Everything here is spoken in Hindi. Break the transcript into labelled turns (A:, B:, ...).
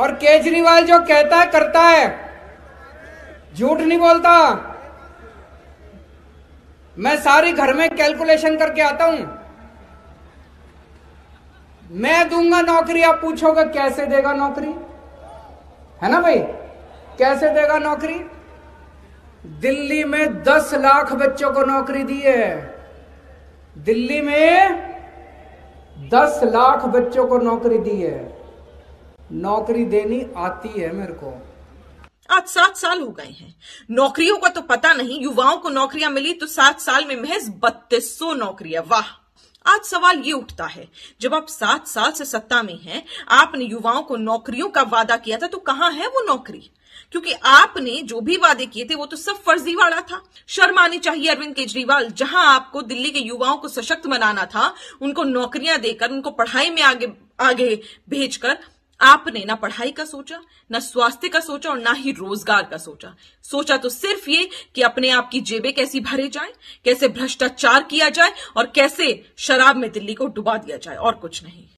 A: और केजरीवाल जो कहता है करता है झूठ नहीं बोलता मैं सारी घर में कैलकुलेशन करके आता हूं मैं दूंगा नौकरी आप पूछोगे कैसे देगा नौकरी है ना भाई कैसे देगा नौकरी दिल्ली में दस लाख बच्चों को नौकरी दी है दिल्ली में दस लाख बच्चों को नौकरी दी है नौकरी देनी आती है मेरे को
B: आज सात साल हो गए हैं नौकरियों का तो पता नहीं युवाओं को नौकरियां मिली तो सात साल में महज बत्तीस सौ नौकरियां वाह आज सवाल ये उठता है जब आप सात साल से सत्ता में हैं आपने युवाओं को नौकरियों का वादा किया था तो कहाँ है वो नौकरी क्योंकि आपने जो भी वादे किए थे वो तो सब फर्जी वाला था शर्म आनी चाहिए अरविंद केजरीवाल जहां आपको दिल्ली के युवाओं को सशक्त बनाना था उनको नौकरियां देकर उनको पढ़ाई में आगे आगे भेजकर आपने ना पढ़ाई का सोचा ना स्वास्थ्य का सोचा और ना ही रोजगार का सोचा सोचा तो सिर्फ ये कि अपने आप की जेबें कैसी भरे जाए कैसे भ्रष्टाचार किया जाए और कैसे शराब में दिल्ली को डुबा दिया जाए और कुछ नहीं